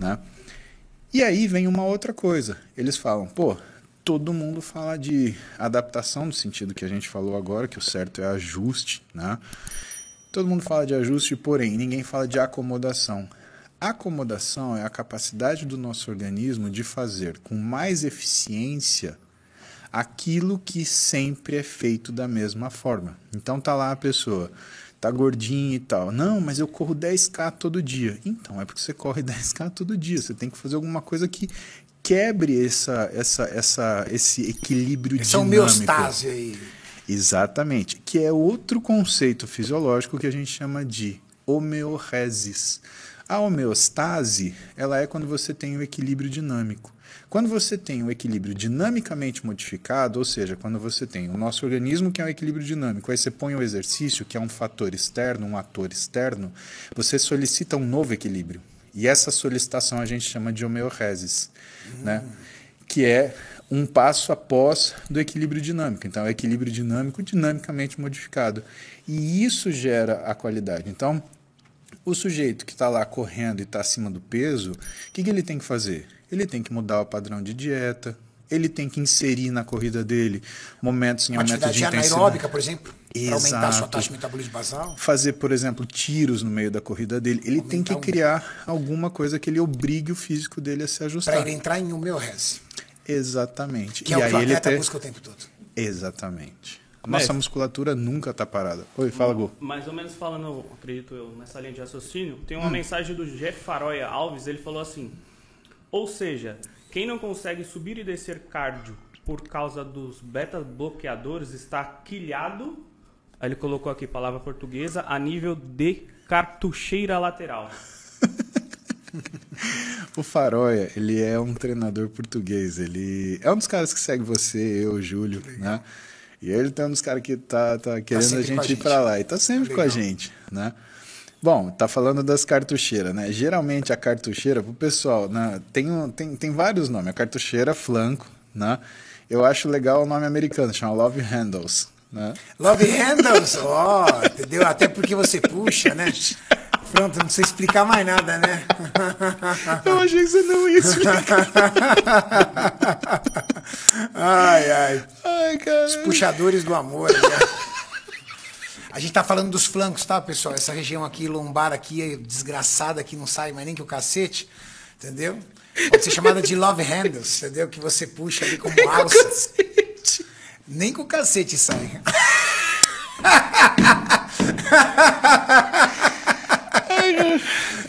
Né? E aí vem uma outra coisa. Eles falam, pô, todo mundo fala de adaptação no sentido que a gente falou agora, que o certo é ajuste, né? Todo mundo fala de ajuste, porém ninguém fala de acomodação. Acomodação é a capacidade do nosso organismo de fazer com mais eficiência aquilo que sempre é feito da mesma forma. Então tá lá a pessoa tá gordinho e tal. Não, mas eu corro 10k todo dia. Então, é porque você corre 10k todo dia. Você tem que fazer alguma coisa que quebre essa, essa, essa, esse equilíbrio essa dinâmico. Essa homeostase aí. Exatamente. Que é outro conceito fisiológico que a gente chama de homeoresis. A homeostase, ela é quando você tem o equilíbrio dinâmico. Quando você tem um equilíbrio dinamicamente modificado, ou seja, quando você tem o nosso organismo que é um equilíbrio dinâmico, aí você põe o exercício que é um fator externo, um ator externo, você solicita um novo equilíbrio. E essa solicitação a gente chama de homeoresis, hum. né? que é um passo após do equilíbrio dinâmico. Então, é equilíbrio dinâmico dinamicamente modificado. E isso gera a qualidade. Então, o sujeito que está lá correndo e está acima do peso, o que, que ele tem que fazer? ele tem que mudar o padrão de dieta, ele tem que inserir na corrida dele momentos em aumento de intensidade. anaeróbica, por exemplo, para aumentar a sua taxa de metabolismo basal. Fazer, por exemplo, tiros no meio da corrida dele. Ele aumentar tem que criar um... alguma coisa que ele obrigue o físico dele a se ajustar. Para ele entrar em homeorese. Exatamente. Que é e é o aí que o ele ter... busca o tempo todo. Exatamente. A nossa musculatura nunca está parada. Oi, fala, Gu. Mais ou menos falando, acredito eu, nessa linha de raciocínio, tem uma hum. mensagem do Jeff Faroia Alves, ele falou assim, ou seja, quem não consegue subir e descer cardio por causa dos beta bloqueadores está quilhado, ele colocou aqui palavra portuguesa, a nível de cartucheira lateral. o Faróia ele é um treinador português, ele é um dos caras que segue você, eu, Júlio, né? E ele é um dos caras que tá, tá querendo tá a gente ir para lá e tá sempre Legal. com a gente, né? Bom, tá falando das cartucheiras, né? Geralmente a cartucheira, pro pessoal, né? tem, tem, tem vários nomes. A cartucheira, flanco, né? Eu acho legal o nome americano, chama Love Handles. Né? Love Handles, ó, oh, entendeu? Até porque você puxa, né? Pronto, não sei explicar mais nada, né? Eu achei que você não ia explicar. ai, ai. Ai, cara. Os puxadores do amor, né? A gente tá falando dos flancos, tá, pessoal? Essa região aqui, lombar aqui, é desgraçada que não sai mais nem que o cacete, entendeu? Pode ser chamada de love handles, entendeu? Que você puxa ali como nem alça. nem com o cacete sai.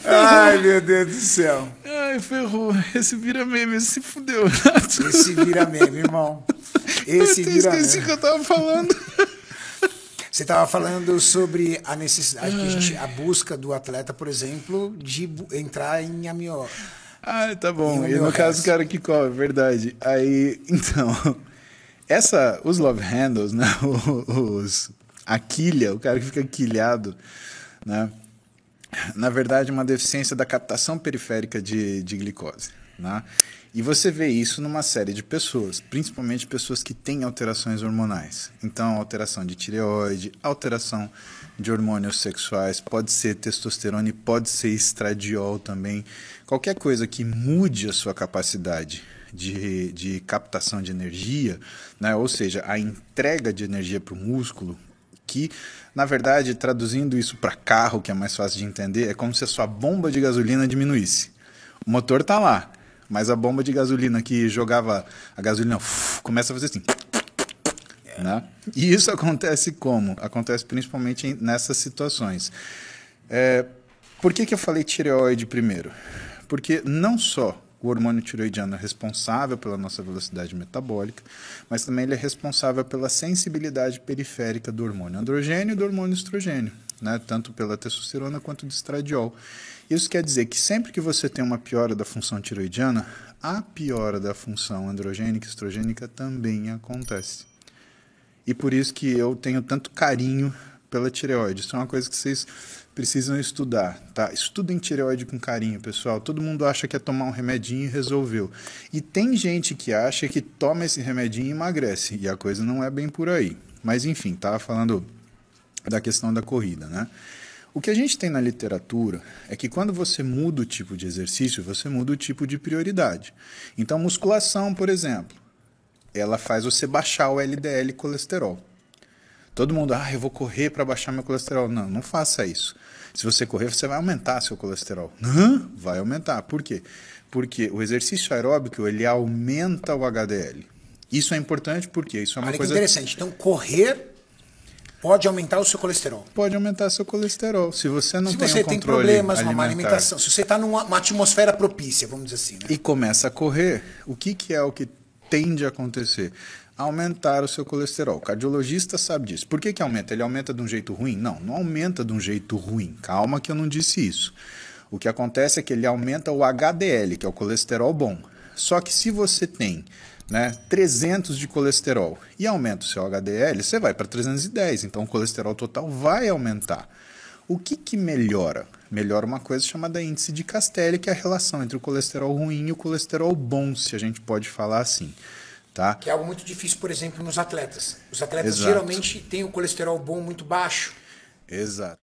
Ai, meu Deus do céu. Ai, ferrou. Esse vira meme, esse se fudeu. Esse vira meme, irmão. Esse eu vira esqueci meme. que eu tava falando. Você estava falando sobre a necessidade, a, gente, a busca do atleta, por exemplo, de entrar em amió. Ah, tá bom. E no caso, cara que corre, verdade. Aí, então, essa, os love handles, né? Os, a quilha, o cara que fica quilhado, né? Na verdade, é uma deficiência da captação periférica de, de glicose, né? E você vê isso numa série de pessoas, principalmente pessoas que têm alterações hormonais. Então, alteração de tireoide, alteração de hormônios sexuais, pode ser testosterona e pode ser estradiol também. Qualquer coisa que mude a sua capacidade de, de captação de energia, né? ou seja, a entrega de energia para o músculo, que, na verdade, traduzindo isso para carro, que é mais fácil de entender, é como se a sua bomba de gasolina diminuísse. O motor está lá, mas a bomba de gasolina que jogava a gasolina começa a fazer assim. Né? E isso acontece como? Acontece principalmente nessas situações. É, por que, que eu falei tireoide primeiro? Porque não só o hormônio tireoidiano é responsável pela nossa velocidade metabólica, mas também ele é responsável pela sensibilidade periférica do hormônio androgênio e do hormônio estrogênio né, tanto pela testosterona quanto do estradiol. Isso quer dizer que sempre que você tem uma piora da função tiroidiana, a piora da função androgênica e estrogênica também acontece. E por isso que eu tenho tanto carinho pela tireoide. Isso é uma coisa que vocês precisam estudar, tá? Estudem tireoide com carinho, pessoal. Todo mundo acha que é tomar um remedinho e resolveu. E tem gente que acha que toma esse remedinho e emagrece, e a coisa não é bem por aí. Mas enfim, tá falando da questão da corrida, né? O que a gente tem na literatura é que quando você muda o tipo de exercício, você muda o tipo de prioridade. Então, musculação, por exemplo, ela faz você baixar o LDL colesterol. Todo mundo, ah, eu vou correr para baixar meu colesterol. Não, não faça isso. Se você correr, você vai aumentar seu colesterol. Não, vai aumentar. Por quê? Porque o exercício aeróbico, ele aumenta o HDL. Isso é importante porque isso é uma Olha coisa... interessante. Então, correr pode aumentar o seu colesterol. Pode aumentar seu colesterol. Se você não se tem você um tem problemas alimentar. uma alimentação, se você está numa atmosfera propícia, vamos dizer assim. Né? E começa a correr, o que, que é o que tende a acontecer? Aumentar o seu colesterol. O cardiologista sabe disso. Por que, que aumenta? Ele aumenta de um jeito ruim? Não, não aumenta de um jeito ruim. Calma que eu não disse isso. O que acontece é que ele aumenta o HDL, que é o colesterol bom. Só que se você tem né, 300 de colesterol e aumenta o seu HDL, você vai para 310. Então, o colesterol total vai aumentar. O que, que melhora? Melhora uma coisa chamada índice de Castelli, que é a relação entre o colesterol ruim e o colesterol bom, se a gente pode falar assim. Tá? Que é algo muito difícil, por exemplo, nos atletas. Os atletas Exato. geralmente têm o colesterol bom muito baixo. Exato.